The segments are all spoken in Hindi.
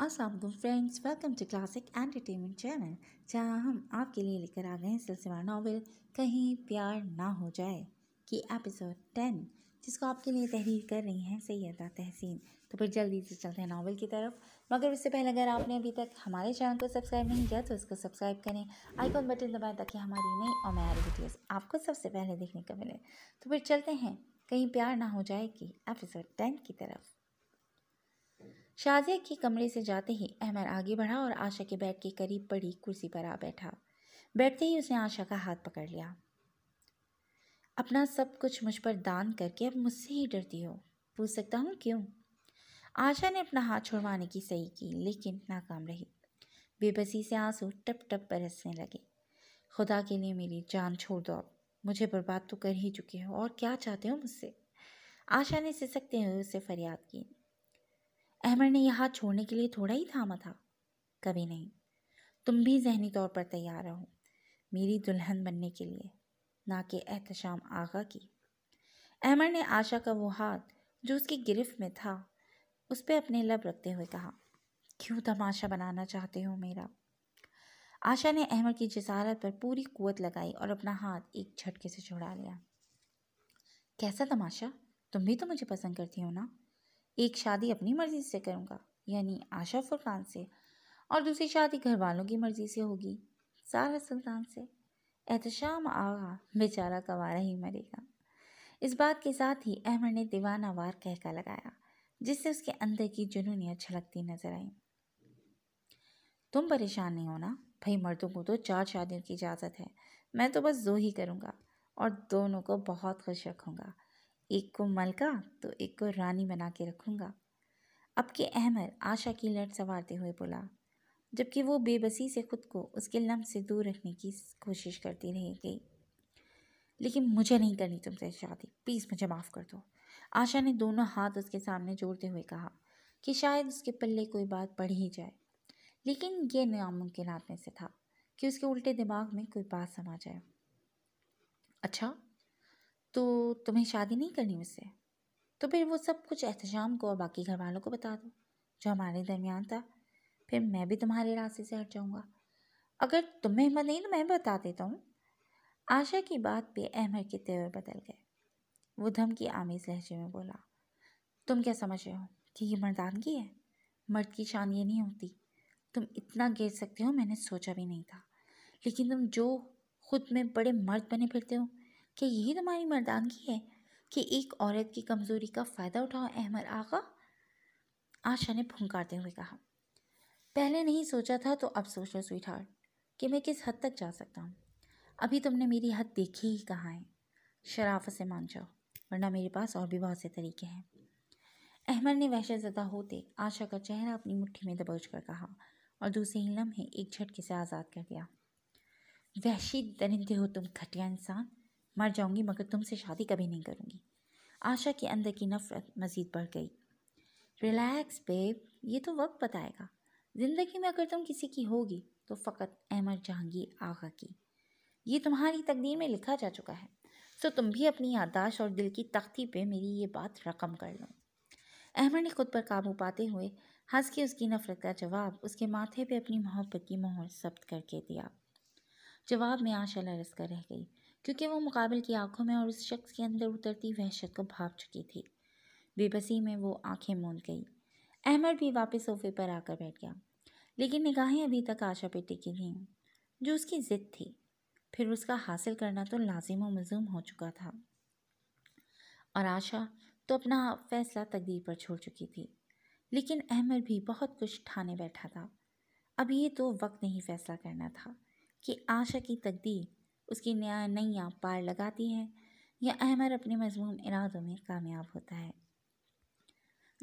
असलम तो friends welcome to classic entertainment channel जहां हम आपके लिए लेकर आ गए हैं सिलसिला नावल कहीं प्यार ना हो जाए कि एपिसोड टेन जिसको आपके लिए तहरीर कर रही हैं सैदा तहसीन तो फिर जल्दी से चलते हैं नावल की तरफ मगर उससे पहले अगर आपने अभी तक हमारे चैनल को सब्सक्राइब नहीं किया तो इसको सब्सक्राइब करें आइकॉन बटन दबाएँ ताकि हमारी नई और मैारी वीडियोज़ आपको सबसे पहले देखने को मिले तो फिर चलते हैं कहीं प्यार ना हो जाए कि एपिसोड टेन की तरफ शाजिया के कमरे से जाते ही अहमर आगे बढ़ा और आशा के बेड के करीब पड़ी कुर्सी पर आ बैठा बैठते ही उसने आशा का हाथ पकड़ लिया अपना सब कुछ मुझ पर दान करके अब मुझसे ही डरती हो पूछ सकता हूँ क्यों आशा ने अपना हाथ छुड़वाने की सही की लेकिन नाकाम रही बेबसी से आंसू टप टप बरसने लगे खुदा के लिए मेरी जान छोड़ दो अब मुझे बर्बाद तो कर ही चुके हो और क्या चाहते हो मुझसे आशा ने सिसकते हुए उसे फरियाद की अहमद ने यह हाथ छोड़ने के लिए थोड़ा ही थामा था कभी नहीं तुम भी जहनी तौर पर तैयार रहो मेरी दुल्हन बनने के लिए ना कि एहतशाम आगा की अहमद ने आशा का वो हाथ जो उसकी गिरफ्त में था उस पर अपने लब रखते हुए कहा क्यों तमाशा बनाना चाहते हो मेरा आशा ने अहमद की जसारत पर पूरी कुत लगाई और अपना हाथ एक झटके से छुड़ा लिया कैसा तमाशा तुम भी तो मुझे पसंद करती हो ना एक शादी अपनी मर्ज़ी से करूँगा यानी आशा फुरकान से और दूसरी शादी घर वालों की मर्ज़ी से होगी सारा सुल्तान से एहतशाम आगा बेचारा कवारा ही मरेगा इस बात के साथ ही अहमद ने दीवाना वार कहका लगाया जिससे उसके अंदर की जुनूनियाँ छलकती नजर आई तुम परेशान नहीं होना भाई मर्दों को तो चार शादियों की इजाज़त है मैं तो बस दो ही करूँगा और दोनों को बहुत खुश रखूँगा एक को मलका तो एक को रानी बना के रखूँगा अब के अहमर आशा की लट संवारते हुए बोला जबकि वो बेबसी से खुद को उसके लम्ब से दूर रखने की कोशिश करती रह गई लेकिन मुझे नहीं करनी तुमसे शादी प्लीज़ मुझे माफ़ कर दो आशा ने दोनों हाथ उसके सामने जोड़ते हुए कहा कि शायद उसके पल्ले कोई बात पढ़ ही जाए लेकिन ये नामुमकिन में से था कि उसके उल्टे दिमाग में कोई बात समा जाए अच्छा तो तुम्हें शादी नहीं करनी मुझसे तो फिर वो सब कुछ एहतजाम को और बाकी घर वालों को बता दो जो हमारे दरमियान था फिर मैं भी तुम्हारे रास्ते से हट जाऊँगा अगर तुम्हें हिम्मत नहीं तो मैं बता देता हूँ आशा की बात पे अहमर के तेवर बदल गए वो धमकी आमीज लहजे में बोला तुम क्या समझ रहे हो कि ये मर्दानगी है मर्द की शान ये नहीं होती तुम इतना गिर सकते हो मैंने सोचा भी नहीं था लेकिन तुम जो खुद में बड़े मर्द बने फिरते हो क्या यही तुम्हारी मर्दानगी है कि एक औरत की कमज़ोरी का फ़ायदा उठाओ अहमद आका आशा ने फुंकारते हुए कहा पहले नहीं सोचा था तो अब सोचो स्वीट हार्ट कि मैं किस हद तक जा सकता हूँ अभी तुमने मेरी हद देखी ही कहाँ है शराफत से मान जाओ वरना मेरे पास और भी बहुत से तरीके हैं अहमद ने वहशत ज़दा होते आशा का चेहरा अपनी मुट्ठी में दबोच कर कहा और दूसरे ही लम्हे एक झटके से आज़ाद कर दिया वहशी दरिंदे हो तुम घटिया इंसान मर जाऊंगी मगर तुमसे शादी कभी नहीं करूंगी आशा के अंदर की नफरत मज़ीद बढ़ गई रिलैक्स बेब ये तो वक्त बताएगा ज़िंदगी में अगर तुम किसी की होगी तो फ़कत अहमद जहांगीर आगा की ये तुम्हारी तकदीर में लिखा जा चुका है सो तो तुम भी अपनी याददाश्त और दिल की तख्ती पे मेरी ये बात रकम कर लो अहमद ने खुद पर काबू पाते हुए हंस के उसकी नफरत का जवाब उसके माथे पे अपनी मोहब्बत की मोहर जब्त करके दिया जवाब में आशा लरस कर रह गई क्योंकि वो मुकाबल की आंखों में और उस शख्स के अंदर उतरती वहशत को भाप चुकी थी बेबसी में वो आंखें मूंद गई अहमद भी वापस सोफे पर आकर बैठ गया लेकिन निगाहें अभी तक आशा पे टिकी थी जो उसकी ज़िद थी फिर उसका हासिल करना तो लाजिम मजूम हो चुका था और आशा तो अपना फैसला तकदीर पर छोड़ चुकी थी लेकिन अहमद भी बहुत कुछ ठाने बैठा था अब ये तो वक्त नहीं फैसला करना था कि आशा की तकदीर उसकी नया नैया पार लगाती है यह अहमर अपने मजमूम इरादों में कामयाब होता है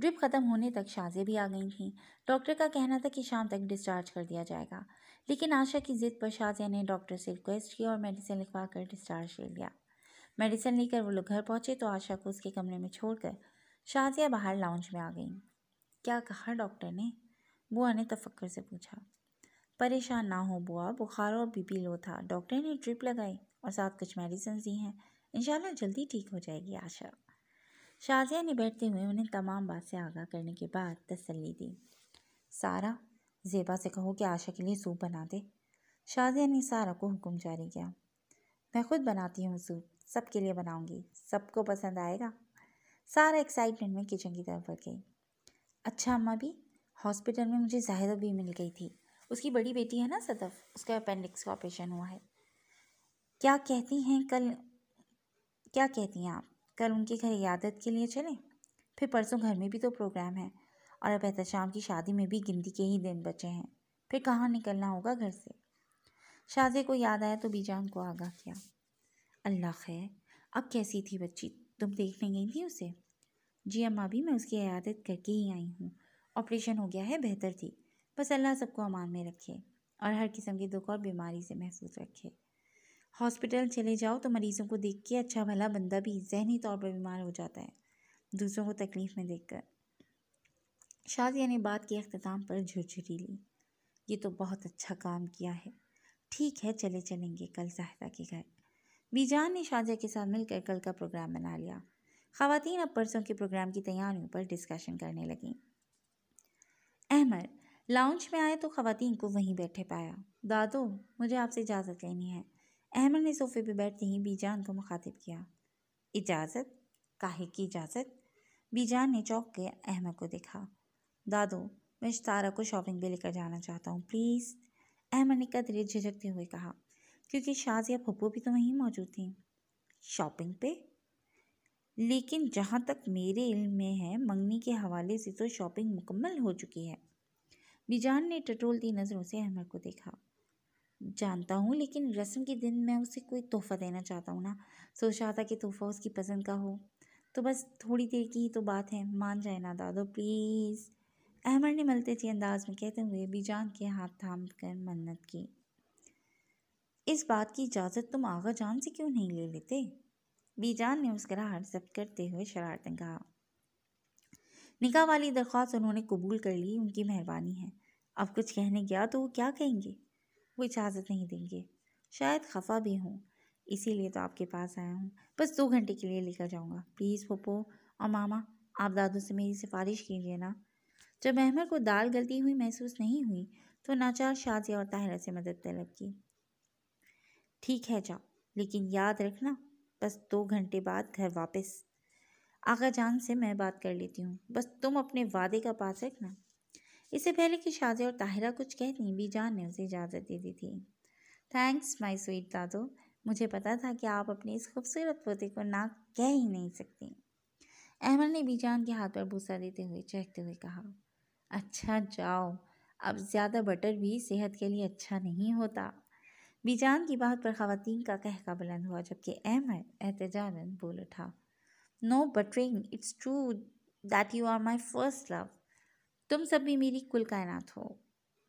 ड्रिप ख़त्म होने तक शाजें भी आ गई थीं डॉक्टर का कहना था कि शाम तक डिस्चार्ज कर दिया जाएगा लेकिन आशा की ज़िद पर शाजिया ने डॉक्टर से रिक्वेस्ट की और मेडिसिन लिखवा कर डिस्चार्ज ले लिया मेडिसिन लेकर वो लोग घर पहुँचे तो आशा को उसके कमरे में छोड़कर शाजिया बाहर लाउंज में आ गई क्या कहा डॉक्टर ने बुआ ने तफक्कर से पूछा परेशान ना हो बुआ बुखार और बीपी लो था डॉक्टर ने ड्रिप लगाई और साथ कुछ मेडिसिन दी हैं इंशाल्लाह जल्दी ठीक हो जाएगी आशा शाजिया ने बैठते हुए उन्हें तमाम बात से आगाह करने के बाद तसली दी सारा जेबा से कहो कि आशा के लिए सूप बना दे शाजिया ने सारा को हुक्म जारी किया मैं खुद बनाती हूँ सूप सबके लिए बनाऊँगी सबको पसंद आएगा सारा एक्साइटमेंट में किचन की तरफ बढ़ गई अच्छा अम्मा भी हॉस्पिटल में मुझे जाहिर भी मिल गई थी उसकी बड़ी बेटी है ना सदफ उसका अपेंडिक्स का ऑपरेशन हुआ है क्या कहती हैं कल क्या कहती हैं आप कल उनके घर यादत के लिए चलें फिर परसों घर में भी तो प्रोग्राम है और अब एहतशाम की शादी में भी गिनती के ही दिन बचे हैं फिर कहाँ निकलना होगा घर से शादी को याद आया तो बीजान को आगाह किया अल्लाह खैर अब कैसी थी बच्ची तुम देखने गई थी उसे जी अम्मा भी मैं उसकी आयादत करके ही आई हूँ ऑपरेशन हो गया है बेहतर थी बस अल्लाह सबको अमान में रखे और हर किस्म के दुख और बीमारी से महफूज रखे हॉस्पिटल चले जाओ तो मरीज़ों को देख के अच्छा भला बंदा भी जहनी तौर पर बीमार हो जाता है दूसरों को तकलीफ़ में देखकर शादिया ने बात के अख्ताम पर झुरझुरी ली ये तो बहुत अच्छा काम किया है ठीक है चले चलेंगे कल जाहिदा के घर बीजान ने शाजिया के साथ मिलकर कल का प्रोग्राम बना लिया खातन अब परसों के प्रोग्राम की तैयारियों पर डिस्कशन करने लगें अहमद लाउंज में आए तो ख़वान को वहीं बैठे पाया दादो मुझे आपसे इजाज़त लेनी है अहमद ने सोफे पर बैठते ही बीजान को मुखातिब किया इजाज़त काहे की इजाज़त बीजान ने चौंक के अहमद को देखा दादो मैं तारा को शॉपिंग पर लेकर जाना चाहता हूँ प्लीज़ अहमद ने कदरे झिझकते हुए कहा क्योंकि शाजिया फप्पू भी तो वहीं मौजूद थी शॉपिंग पे लेकिन जहाँ तक मेरे इल्म में है मंगनी के हवाले से तो शॉपिंग मुकम्मल हो चुकी है बीजान ने टटोलती नज़रों से अहमद को देखा जानता हूँ लेकिन रस्म के दिन मैं उसे कोई तोहफ़ा देना चाहता हूँ ना सोचा था कि तोहफ़ा उसकी पसंद का हो तो बस थोड़ी देर की ही तो बात है मान जाए ना दादो प्लीज़ अहमद ने मलते थे अंदाज में कहते हुए बीजान के हाथ थाम कर मन्नत की इस बात की इजाज़त तुम आगा जान से क्यों नहीं ले लेते बीजान ने मुस्कराहट जब्त करते हुए शरारतें कहा निकाह वाली दरख्वास्त उन्होंने कबूल कर ली उनकी मेहरबानी है अब कुछ कहने गया तो वो क्या कहेंगे वो इजाज़त नहीं देंगे शायद खफा भी हों इसीलिए तो आपके पास आया हूँ बस दो घंटे के लिए लेकर जाऊँगा प्लीज़ पप्पो और मामा आप दादू से मेरी सिफारिश कीजिए ना जब अहमद को दाल गलती हुई महसूस नहीं हुई तो नाचार शाजिया और ताहिरा से मदद तलब की ठीक है जाओ लेकिन याद रखना बस दो घंटे बाद घर वापस आगा जान से मैं बात कर लेती हूँ बस तुम अपने वादे का पास रखना इससे पहले कि शाजे और ताहिरा कुछ कहती बीजान ने उसे इजाज़त दे दी थी थैंक्स माई स्वीट दादो मुझे पता था कि आप अपने इस खूबसूरत पोते को ना कह ही नहीं सकती अहमद ने बीजान के हाथ पर भूसा देते हुए चहकते हुए कहा अच्छा जाओ अब ज़्यादा बटर भी सेहत के लिए अच्छा नहीं होता बीजान की बात पर ख़वातीन का कहका बुलंद हुआ जबकि अहमद एहतजाजन बोल उठा no buttering it's true that you are my first love तुम सब भी मेरी कुल कायनात हो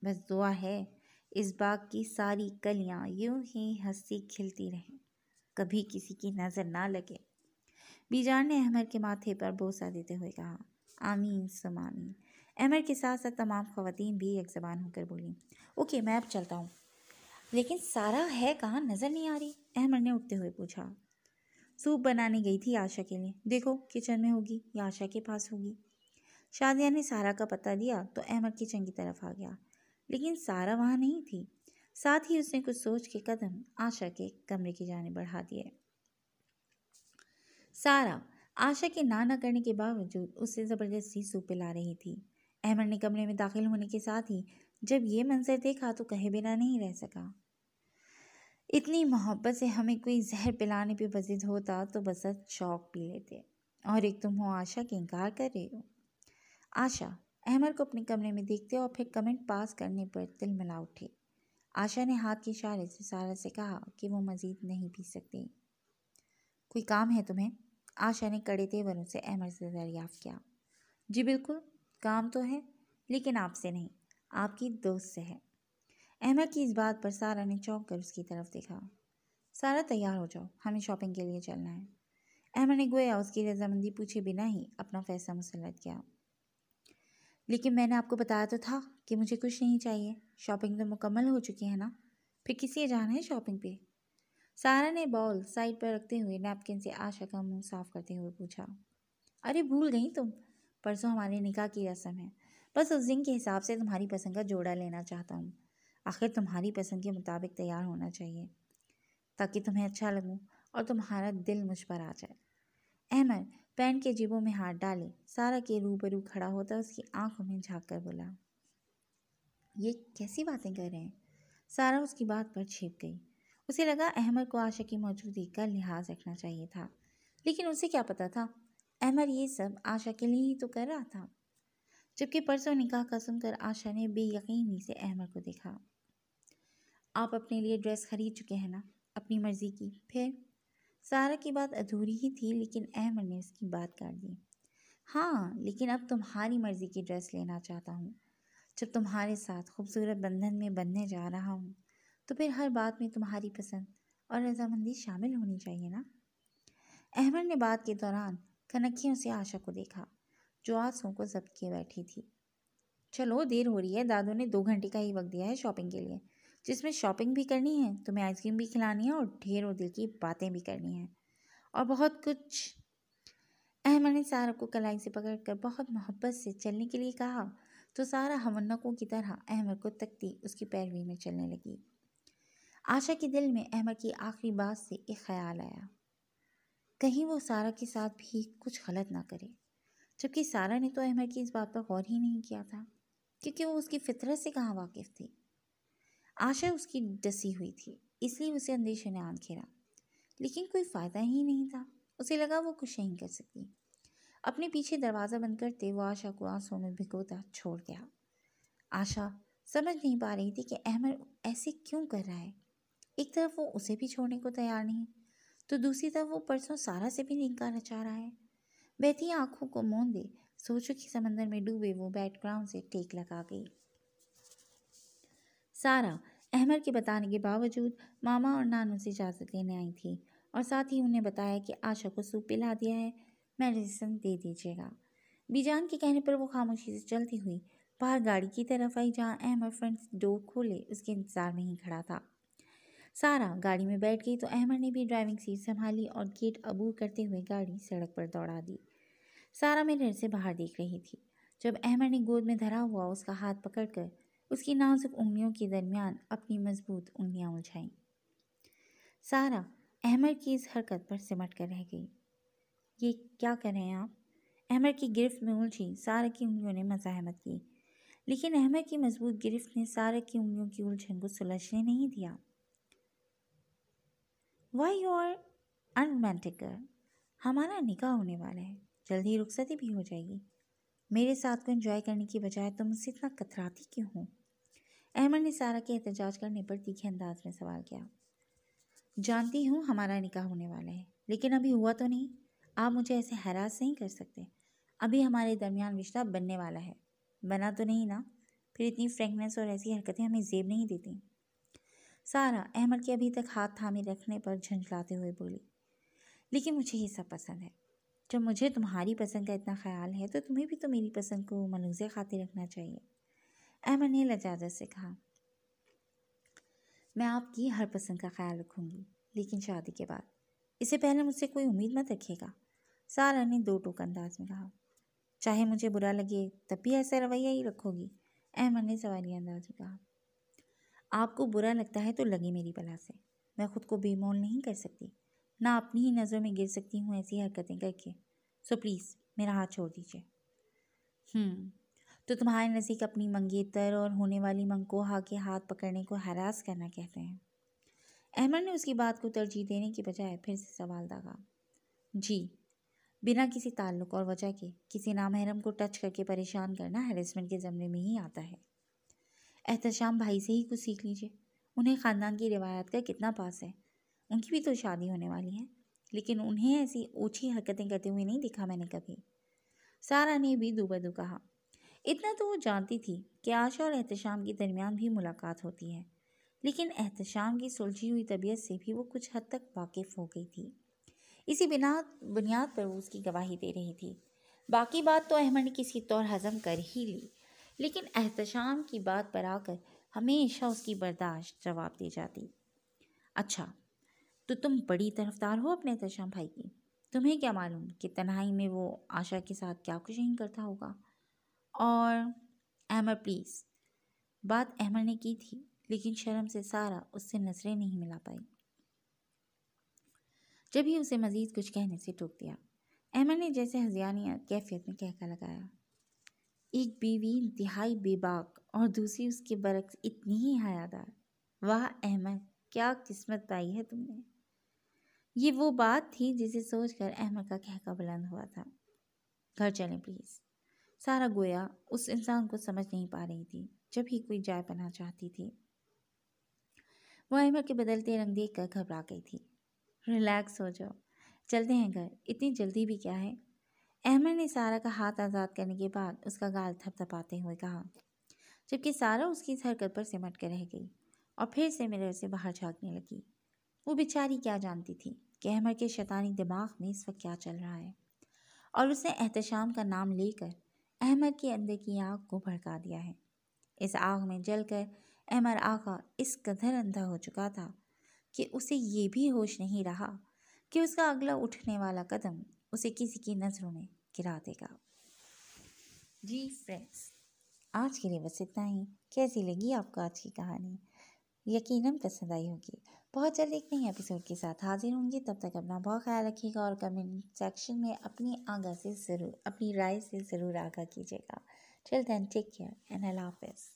बस दुआ है इस बाग की सारी कलियाँ यूं ही हंसी खिलती रहें कभी किसी की नज़र ना लगे बीजान ने अहमर के माथे पर बोसा देते हुए कहा आमीन सुम आमीन अहमर के साथ साथ तमाम खवतिन भी एक जबान होकर बोली ओके मैं अब चलता हूँ लेकिन सारा है कहाँ नज़र नहीं आ रही अहमर ने उठते हुए पूछा सूप बनाने गई थी आशा के लिए देखो किचन में होगी या आशा के पास होगी शादिया ने सारा का पता दिया तो अहमद किचन की तरफ आ गया लेकिन सारा वहाँ नहीं थी साथ ही उसने कुछ सोच के कदम आशा के कमरे की जाने बढ़ा दिए सारा आशा के ना ना करने के बावजूद उसे ज़बरदस्ती सूप पिला रही थी अहमद ने कमरे में दाखिल होने के साथ ही जब ये मंजर देखा तो कहे बिना नहीं रह सका इतनी मोहब्बत से हमें कोई जहर पिलाने पे बजिद होता तो बस शौक पी लेते और एक तुम हो आशा के इनकार कर रहे हो आशा अहमर को अपने कमरे में देखते और फिर कमेंट पास करने पर तिल मिला उठे आशा ने हाथ के इशारे से सारा से कहा कि वो मज़ीद नहीं पी सकते कोई काम है तुम्हें आशा ने कड़े तेवरों से अहमर से दरियाफ़ किया जी बिल्कुल काम तो है लेकिन आपसे नहीं आपकी दोस्त से है अहमद की इस बात पर सारा ने चौंक कर उसकी तरफ देखा सारा तैयार हो जाओ हमें शॉपिंग के लिए चलना है अहमद ने गोया उसकी रजामंदी पूछे बिना ही अपना फैसला मुसलत किया लेकिन मैंने आपको बताया तो था कि मुझे कुछ नहीं चाहिए शॉपिंग तो मुकम्मल हो चुकी है ना फिर किसी जाना है शॉपिंग पे सारा ने बॉल साइड पर रखते हुए नैपकिन से आशा का मुंह साफ करते हुए पूछा अरे भूल गई तुम परसों हमारे निकाह की रस्म है बस उस दिन के हिसाब से तुम्हारी पसंद का जोड़ा लेना चाहता हूँ आखिर तुम्हारी पसंद के मुताबिक तैयार होना चाहिए ताकि तुम्हें अच्छा लगूँ और तुम्हारा दिल मुझ पर आ जाए अहमद पैंट के जेबों में हाथ डाले सारा के रूबरू खड़ा होता उसकी आंखों में झाँक कर बोला ये कैसी बातें कर रहे हैं सारा उसकी बात पर छिप गई उसे लगा अहमद को आशा की मौजूदगी का लिहाज रखना चाहिए था लेकिन उसे क्या पता था अहमद ये सब आशा के लिए ही तो कर रहा था जबकि परसों निकाह का सुनकर आशा ने बेयकीनी से अहमद को देखा आप अपने लिए ड्रेस खरीद चुके हैं ना अपनी मर्ज़ी की फिर सारा की बात अधूरी ही थी लेकिन अहमद ने उसकी बात काट दी हाँ लेकिन अब तुम्हारी मर्ज़ी की ड्रेस लेना चाहता हूँ जब तुम्हारे साथ खूबसूरत बंधन में बंधने जा रहा हूँ तो फिर हर बात में तुम्हारी पसंद और रजामंदी शामिल होनी चाहिए ना अहमद ने बात के दौरान कनखियों से आशा को देखा जो आंसुओं को जब्त किए बैठी थी चलो देर हो रही है दादू ने दो घंटे का ही वक्त दिया है शॉपिंग के लिए जिसमें शॉपिंग भी करनी है तुम्हें आइसक्रीम भी खिलानी है और ढेरों दिल की बातें भी करनी है और बहुत कुछ अहमद ने सारा को कलाई से पकड़ कर बहुत मोहब्बत से चलने के लिए कहा तो सारा हमन्नकों की तरह अहमद को तकती उसकी पैरवी में चलने लगी आशा के दिल में अहमद की आखिरी बात से एक ख्याल आया कहीं वो सारा के साथ भी कुछ गलत ना करे जबकि सारा ने तो अहमद की इस बात पर गौर ही नहीं किया था क्योंकि वो उसकी फितरत से कहाँ वाकिफ थी आशा उसकी डसी हुई थी इसलिए उसे अंदेशे ने आन घेरा लेकिन कोई फ़ायदा ही नहीं था उसे लगा वो कुछ नहीं कर सकती अपने पीछे दरवाज़ा बंद करते वो आशा को आंसू में भिगोता छोड़ गया आशा समझ नहीं पा रही थी कि अहमद ऐसे क्यों कर रहा है एक तरफ वो उसे भी छोड़ने को तैयार नहीं तो दूसरी तरफ वो परसों सारा से भी निकाह रचा रहा है बहती आंखों को मोंदे दे सोचो कि समंदर में डूबे वो बैकग्राउंड से टेक लगा गई सारा अहमद के बताने के बावजूद मामा और नानू से इजाज़त लेने आई थी और साथ ही उन्हें बताया कि आशा को सूप पिला दिया है मेडिसिन दे दीजिएगा बीजान के कहने पर वो खामोशी से चलती हुई बाहर गाड़ी की तरफ आई जहाँ अहमद फ्रेंड्स डोर खोले उसके इंतज़ार में ही खड़ा था सारा गाड़ी में बैठ गई तो अहमद ने भी ड्राइविंग सीट संभाली और गेट अबूर करते हुए गाड़ी सड़क पर दौड़ा दी सारा मेरे से बाहर देख रही थी जब अहमद ने गोद में धरा हुआ उसका हाथ पकड़कर उसकी नाजुक उंगलियों के दरमियान अपनी मजबूत उंगलियां उलझाई सारा अहमद की इस हरकत पर सिमट कर रह गई ये क्या कर रहे हैं आप अहमद की गिरफ्त में उलझी सारा की उंगलियों ने मजाहमत की लेकिन अहमद की मजबूत गिरफ्त ने सारा की उंगलियों की उलझन को सुलझने नहीं दिया वाई यू आर अनरोमेंटिक हमारा निकाह होने वाला है जल्दी ही रुखसती भी हो जाएगी मेरे साथ को एंजॉय करने की बजाय तुम तो मुझसे इतना कतराती क्यों हो अहमद ने सारा के एहतजाज करने पर तीखे अंदाज में सवाल किया जानती हूँ हमारा निकाह होने वाला है लेकिन अभी हुआ तो नहीं आप मुझे ऐसे हरास नहीं कर सकते अभी हमारे दरमियान रिश्ता बनने वाला है बना तो नहीं ना फिर इतनी फ्रेंकनेस और ऐसी हरकतें हमें जेब नहीं देती सारा अहमद के अभी तक हाथ थामे रखने पर झंझलाते हुए बोली लेकिन मुझे ये सब पसंद है जब मुझे तुम्हारी पसंद का इतना ख्याल है तो तुम्हें भी तो मेरी पसंद को मनूज़ खाते रखना चाहिए अहमद ने लजाजत से कहा मैं आपकी हर पसंद का ख्याल रखूँगी लेकिन शादी के बाद इससे पहले मुझसे कोई उम्मीद मत रखेगा सारा ने दो टोक अंदाज में कहा चाहे मुझे बुरा लगे तब भी ऐसा रवैया ही रखोगी अहमद ने सवाली अंदाज में कहा आपको बुरा लगता है तो लगे मेरी बला से मैं खुद को बेमोल नहीं कर सकती ना अपनी ही नज़रों में गिर सकती हूँ ऐसी हरकतें करके सो प्लीज़ मेरा हाथ छोड़ दीजिए हम्म, तो तुम्हारे नज़दीक अपनी मंगेतर और होने वाली मंकोहा के हाथ पकड़ने को हरास करना कहते हैं अहमद ने उसकी बात को तरजीह देने के बजाय फिर से सवाल दागा जी बिना किसी ताल्लुक और वजह के किसी नामहरम को टच करके परेशान करना हेरेसमेंट के ज़मरे में ही आता है एहतशाम भाई से ही कुछ सीख लीजिए उन्हें ख़ानदान की रिवायत का कितना पास है उनकी भी तो शादी होने वाली है लेकिन उन्हें ऐसी ओछी हरकतें करते हुए नहीं दिखा मैंने कभी सारा ने भी दुबदू कहा इतना तो वो जानती थी कि आशा और एहतशाम के दरमियान भी मुलाकात होती है लेकिन एहतशाम की सुलझी हुई तबीयत से भी वो कुछ हद तक वाकिफ़ हो गई थी इसी बिना बुनियाद पर वो उसकी गवाही दे रही थी बाकी बात तो अहमद ने किसी तौर हज़म कर ही ली लेकिन एहतशाम की बात पर आकर हमेशा उसकी बर्दाश्त जवाब दी जाती अच्छा तो तुम बड़ी तरफदार हो अपने एहतशाम भाई की तुम्हें क्या मालूम कि तन्हाई में वो आशा के साथ क्या कुछ नहीं करता होगा और अहमर प्लीज़ बात अहमर ने की थी लेकिन शर्म से सारा उससे नजरें नहीं मिला पाई जब ही उसे मज़ीद कुछ कहने से टोक दिया अहमद ने जैसे हजियानिया कैफियत में कहका लगाया एक बीवी इंतहाई बेबाक और दूसरी उसके बरक्स इतनी ही हयादार वाह अहमद क्या किस्मत पाई है तुमने ये वो बात थी जिसे सोचकर अहमद का कहका बुलंद हुआ था घर चलें प्लीज़ सारा गोया उस इंसान को समझ नहीं पा रही थी जब ही कोई जाय बना चाहती थी वो अहमद के बदलते रंग देख कर घबरा गई थी रिलैक्स हो जाओ चलते हैं घर इतनी जल्दी भी क्या है अहमद ने सारा का हाथ आज़ाद करने के बाद उसका गाल थपथपाते हुए कहा जबकि सारा उसकी इस हरकत पर सिमट कर रह गई और फिर से मिरर से बाहर झाँकने लगी वो बेचारी क्या जानती थी कि अहमद के शैतानी दिमाग में इस वक्त क्या चल रहा है और उसने एहतशाम का नाम लेकर अहमद के अंदर की आग को भड़का दिया है इस आग में जलकर अहमद आका इस कदर अंधा हो चुका था कि उसे ये भी होश नहीं रहा कि उसका अगला उठने वाला कदम उसे किसी की नज़रों में गिरा देगा जी फ्रेंड्स आज के लिए बस इतना ही कैसी लगी आपको आज की कहानी यकीनन पसंद आई होगी बहुत जल्द एक नई एपिसोड के साथ हाजिर होंगी तब तक अपना बहुत ख्याल रखिएगा और कमेंट सेक्शन में अपनी आगा से ज़रूर अपनी राय से ज़रूर आगा कीजिएगा till then take care and अल्लाह हाफिज़